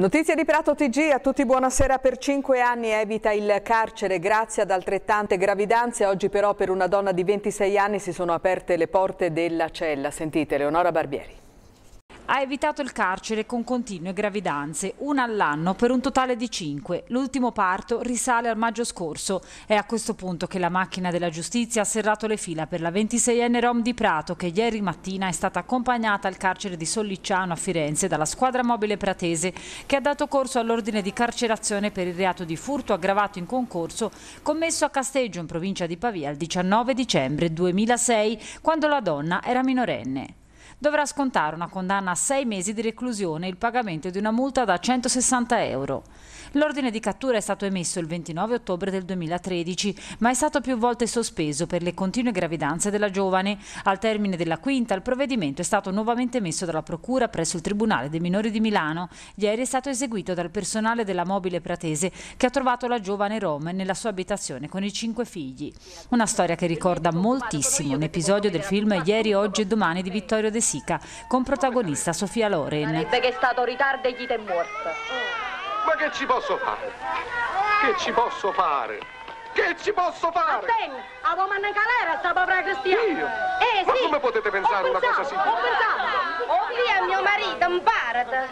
Notizie di Prato TG, a tutti buonasera. Per cinque anni evita il carcere grazie ad altrettante gravidanze. Oggi però per una donna di 26 anni si sono aperte le porte della cella. Sentite Leonora Barbieri ha evitato il carcere con continue gravidanze, una all'anno per un totale di cinque. L'ultimo parto risale al maggio scorso. È a questo punto che la macchina della giustizia ha serrato le fila per la 26enne Rom di Prato che ieri mattina è stata accompagnata al carcere di Sollicciano a Firenze dalla squadra mobile pratese che ha dato corso all'ordine di carcerazione per il reato di furto aggravato in concorso commesso a Casteggio in provincia di Pavia il 19 dicembre 2006 quando la donna era minorenne dovrà scontare una condanna a sei mesi di reclusione e il pagamento di una multa da 160 euro. L'ordine di cattura è stato emesso il 29 ottobre del 2013, ma è stato più volte sospeso per le continue gravidanze della giovane. Al termine della quinta, il provvedimento è stato nuovamente emesso dalla Procura presso il Tribunale dei minori di Milano. Ieri è stato eseguito dal personale della mobile pratese che ha trovato la giovane Rom nella sua abitazione con i cinque figli. Una storia che ricorda moltissimo un episodio del film Ieri, oggi e domani di Vittorio De Sica con protagonista Sofia Loren. Sarebbe che è stato ritardo e gli è Ma che ci posso fare? Che ci posso fare? Che ci posso fare? Attenti, avevo manna calera sta povera Cristiana. Io? Eh, Ma sì. come potete pensare ho una cosa simile? Ho pensato, ho oh, via mio marito, imparate.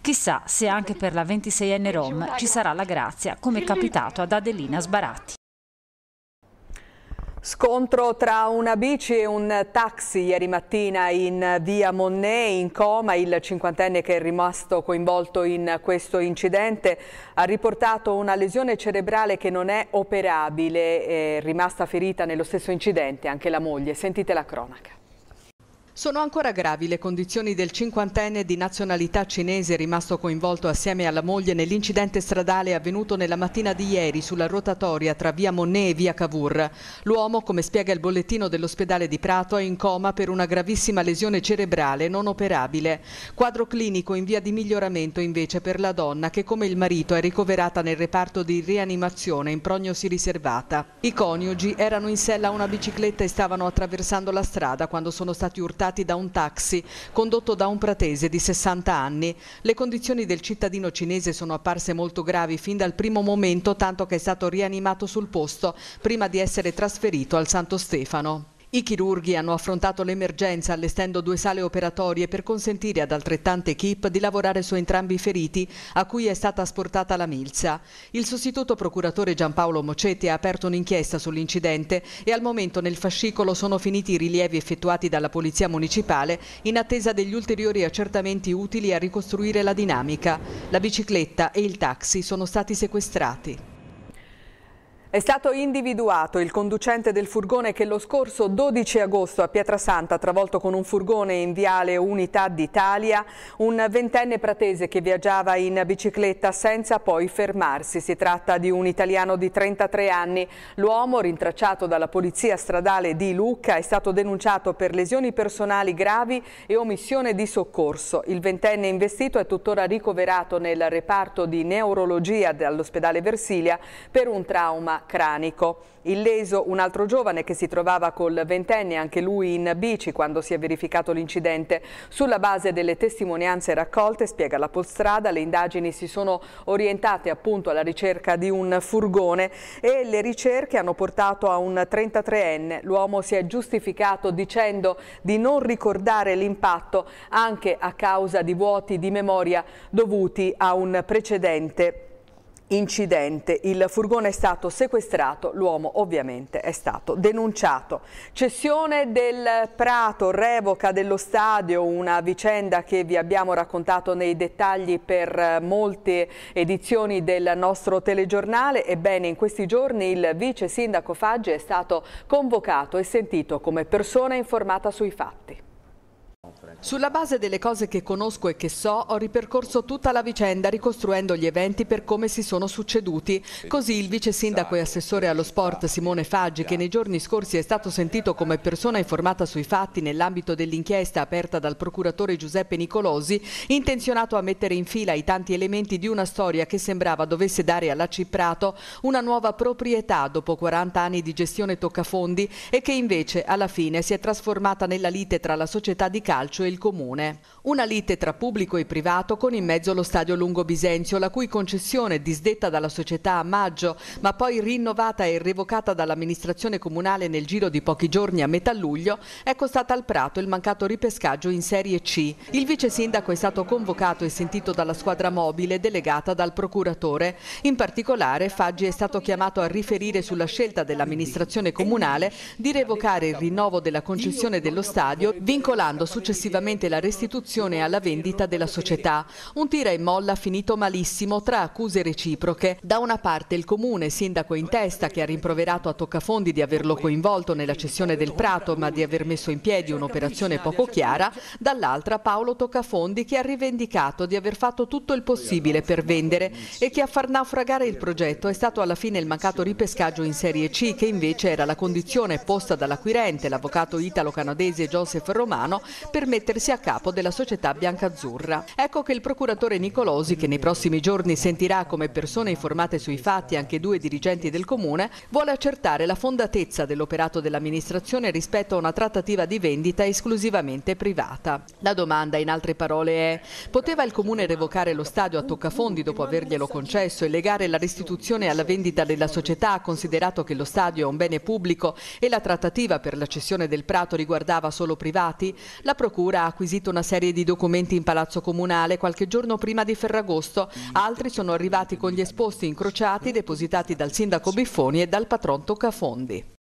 Chissà se anche per la 26enne Rom ci sarà la grazia, come è capitato ad Adelina Sbaratti. Scontro tra una bici e un taxi ieri mattina in via Monnet, in coma il cinquantenne che è rimasto coinvolto in questo incidente ha riportato una lesione cerebrale che non è operabile, è rimasta ferita nello stesso incidente anche la moglie, sentite la cronaca. Sono ancora gravi le condizioni del cinquantenne di nazionalità cinese rimasto coinvolto assieme alla moglie nell'incidente stradale avvenuto nella mattina di ieri sulla rotatoria tra via Monnet e via Cavour. L'uomo, come spiega il bollettino dell'ospedale di Prato, è in coma per una gravissima lesione cerebrale non operabile. Quadro clinico in via di miglioramento invece per la donna che come il marito è ricoverata nel reparto di rianimazione in prognosi riservata. I coniugi erano in sella a una bicicletta e stavano attraversando la strada quando sono stati urtati scappati da un taxi condotto da un pratese di 60 anni. Le condizioni del cittadino cinese sono apparse molto gravi fin dal primo momento, tanto che è stato rianimato sul posto prima di essere trasferito al Santo Stefano. I chirurghi hanno affrontato l'emergenza allestendo due sale operatorie per consentire ad altrettante equip di lavorare su entrambi i feriti a cui è stata asportata la milza. Il sostituto procuratore Giampaolo Mocetti ha aperto un'inchiesta sull'incidente e al momento nel fascicolo sono finiti i rilievi effettuati dalla Polizia Municipale in attesa degli ulteriori accertamenti utili a ricostruire la dinamica. La bicicletta e il taxi sono stati sequestrati. È stato individuato il conducente del furgone che lo scorso 12 agosto a Pietrasanta ha travolto con un furgone in viale Unità d'Italia un ventenne pratese che viaggiava in bicicletta senza poi fermarsi. Si tratta di un italiano di 33 anni. L'uomo, rintracciato dalla polizia stradale di Lucca, è stato denunciato per lesioni personali gravi e omissione di soccorso. Il ventenne investito è tuttora ricoverato nel reparto di neurologia dell'ospedale Versilia per un trauma cranico. Illeso un altro giovane che si trovava col ventenne, anche lui in bici, quando si è verificato l'incidente. Sulla base delle testimonianze raccolte, spiega la Polstrada, le indagini si sono orientate appunto alla ricerca di un furgone e le ricerche hanno portato a un 33enne. L'uomo si è giustificato dicendo di non ricordare l'impatto anche a causa di vuoti di memoria dovuti a un precedente incidente. Il furgone è stato sequestrato, l'uomo ovviamente è stato denunciato. Cessione del Prato, revoca dello stadio, una vicenda che vi abbiamo raccontato nei dettagli per molte edizioni del nostro telegiornale. Ebbene, in questi giorni il vice sindaco Faggi è stato convocato e sentito come persona informata sui fatti. Sulla base delle cose che conosco e che so, ho ripercorso tutta la vicenda ricostruendo gli eventi per come si sono succeduti. Così il vice sindaco e assessore allo sport Simone Faggi, che nei giorni scorsi è stato sentito come persona informata sui fatti nell'ambito dell'inchiesta aperta dal procuratore Giuseppe Nicolosi, intenzionato a mettere in fila i tanti elementi di una storia che sembrava dovesse dare alla Ciprato una nuova proprietà dopo 40 anni di gestione toccafondi e che invece alla fine si è trasformata nella lite tra la società di calcio e il Comune. Una lite tra pubblico e privato con in mezzo lo stadio Lungo Bisenzio, la cui concessione disdetta dalla società a maggio, ma poi rinnovata e revocata dall'amministrazione comunale nel giro di pochi giorni a metà luglio, è costata al Prato il mancato ripescaggio in Serie C. Il vice sindaco è stato convocato e sentito dalla squadra mobile delegata dal procuratore. In particolare Faggi è stato chiamato a riferire sulla scelta dell'amministrazione comunale di revocare il rinnovo della concessione dello stadio, vincolando successivamente esclusivamente la restituzione alla vendita della società. Un tira e molla finito malissimo tra accuse reciproche. Da una parte il comune, sindaco in testa, che ha rimproverato a Toccafondi di averlo coinvolto nella cessione del Prato ma di aver messo in piedi un'operazione poco chiara, dall'altra Paolo Toccafondi che ha rivendicato di aver fatto tutto il possibile per vendere e che a far naufragare il progetto è stato alla fine il mancato ripescaggio in Serie C che invece era la condizione posta dall'acquirente, l'avvocato italo-canadese Joseph Romano, per mettere mettersi a capo della società biancazzurra. Ecco che il procuratore Nicolosi, che nei prossimi giorni sentirà come persone informate sui fatti anche due dirigenti del comune, vuole accertare la fondatezza dell'operato dell'amministrazione rispetto a una trattativa di vendita esclusivamente privata. La domanda, in altre parole, è poteva il comune revocare lo stadio a Toccafondi dopo averglielo concesso e legare la restituzione alla vendita della società, considerato che lo stadio è un bene pubblico e la trattativa per la cessione del Prato riguardava solo privati? La procura ha acquisito una serie di documenti in Palazzo Comunale qualche giorno prima di Ferragosto. Altri sono arrivati con gli esposti incrociati depositati dal sindaco Biffoni e dal patron Toccafondi.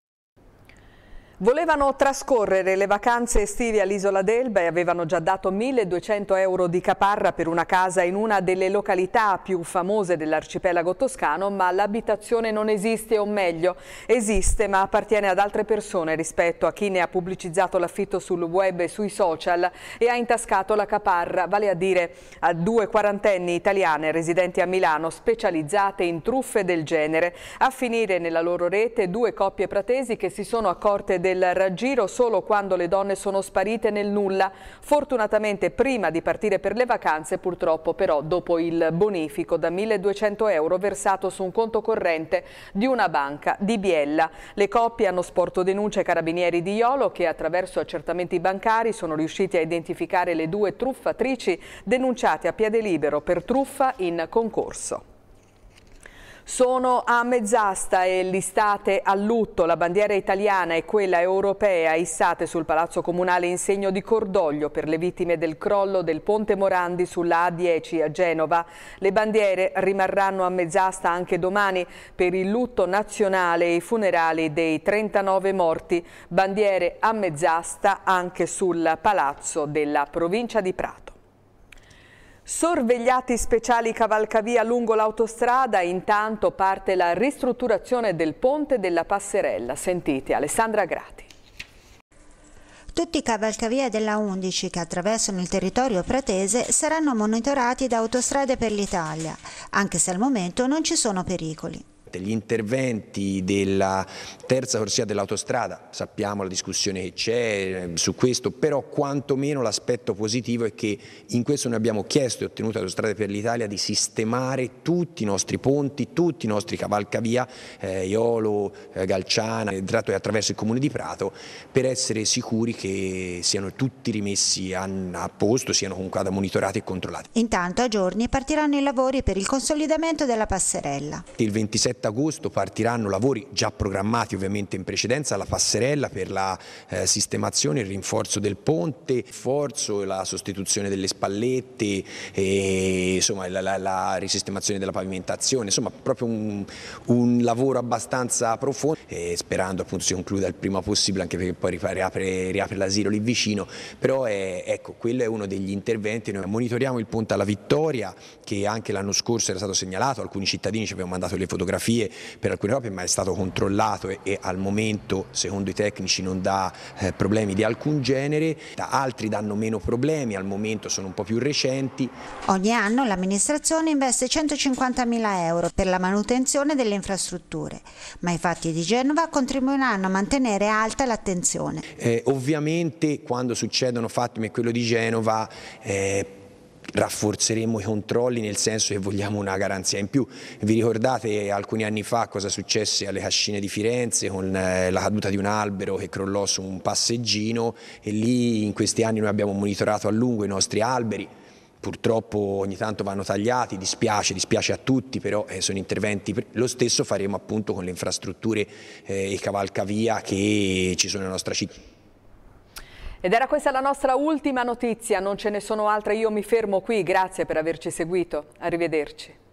Volevano trascorrere le vacanze estive all'isola d'Elba e avevano già dato 1200 euro di caparra per una casa in una delle località più famose dell'arcipelago toscano, ma l'abitazione non esiste o meglio, esiste ma appartiene ad altre persone rispetto a chi ne ha pubblicizzato l'affitto sul web e sui social e ha intascato la caparra, vale a dire a due quarantenni italiane residenti a Milano specializzate in truffe del genere. A finire nella loro rete due coppie pratesi che si sono accorte del raggiro solo quando le donne sono sparite nel nulla. Fortunatamente prima di partire per le vacanze, purtroppo però dopo il bonifico da 1200 euro versato su un conto corrente di una banca di Biella. Le coppie hanno sporto denunce ai carabinieri di Iolo che attraverso accertamenti bancari sono riusciti a identificare le due truffatrici denunciate a piede libero per truffa in concorso. Sono a mezz'asta e listate a lutto la bandiera italiana e quella europea issate sul Palazzo Comunale in segno di cordoglio per le vittime del crollo del Ponte Morandi sulla A10 a Genova. Le bandiere rimarranno a mezz'asta anche domani per il lutto nazionale e i funerali dei 39 morti. Bandiere a mezz'asta anche sul Palazzo della provincia di Prato. Sorvegliati speciali cavalcavia lungo l'autostrada, intanto parte la ristrutturazione del ponte della passerella. Sentite Alessandra Grati. Tutti i cavalcavia della 11 che attraversano il territorio pratese saranno monitorati da Autostrade per l'Italia, anche se al momento non ci sono pericoli sicuramente. Gli interventi della terza corsia dell'autostrada, sappiamo la discussione che c'è eh, su questo, però quantomeno l'aspetto positivo è che in questo noi abbiamo chiesto e ottenuto Autostrade per l'Italia di sistemare tutti i nostri ponti, tutti i nostri cavalcavia, eh, Iolo, eh, Galciana, entrato e attraverso il comune di Prato, per essere sicuri che siano tutti rimessi a, a posto, siano comunque monitorati e controllati. Intanto a giorni partiranno i lavori per il consolidamento della passerella. Il 27 7 agosto partiranno lavori già programmati ovviamente in precedenza alla passerella per la eh, sistemazione, il rinforzo del ponte, il forzo, la sostituzione delle spallette, e, insomma, la, la, la, risistemazione della pavimentazione, insomma proprio un, un lavoro abbastanza profondo e sperando appunto si concluda il prima possibile anche perché poi riapre, riapre l'asilo lì vicino, però è, ecco quello è uno degli interventi, noi monitoriamo il ponte alla vittoria che anche l'anno scorso era stato segnalato, alcuni cittadini ci abbiamo mandato le fotografie fotografie per alcune copie ma è stato controllato e, e al momento secondo i tecnici non dà eh, problemi di alcun genere, altri danno meno problemi, al momento sono un po' più recenti. Ogni anno l'amministrazione investe 150.000 euro per la manutenzione delle infrastrutture, ma i fatti di Genova contribuiranno a mantenere alta l'attenzione. Eh, ovviamente quando succedono fatti come quello di Genova eh, rafforzeremo i controlli nel senso che vogliamo una garanzia in più. Vi ricordate alcuni anni fa cosa successe alle cascine di Firenze con eh, la caduta di un albero che crollò su un passeggino e lì in questi anni noi abbiamo monitorato a lungo i nostri alberi purtroppo ogni tanto vanno tagliati, dispiace, dispiace a tutti, però eh, sono interventi, lo stesso faremo appunto con le infrastrutture eh, e cavalcavia che ci sono nella nostra città. Ed era questa la nostra ultima notizia, non ce ne sono altre, io mi fermo qui, grazie per averci seguito, arrivederci.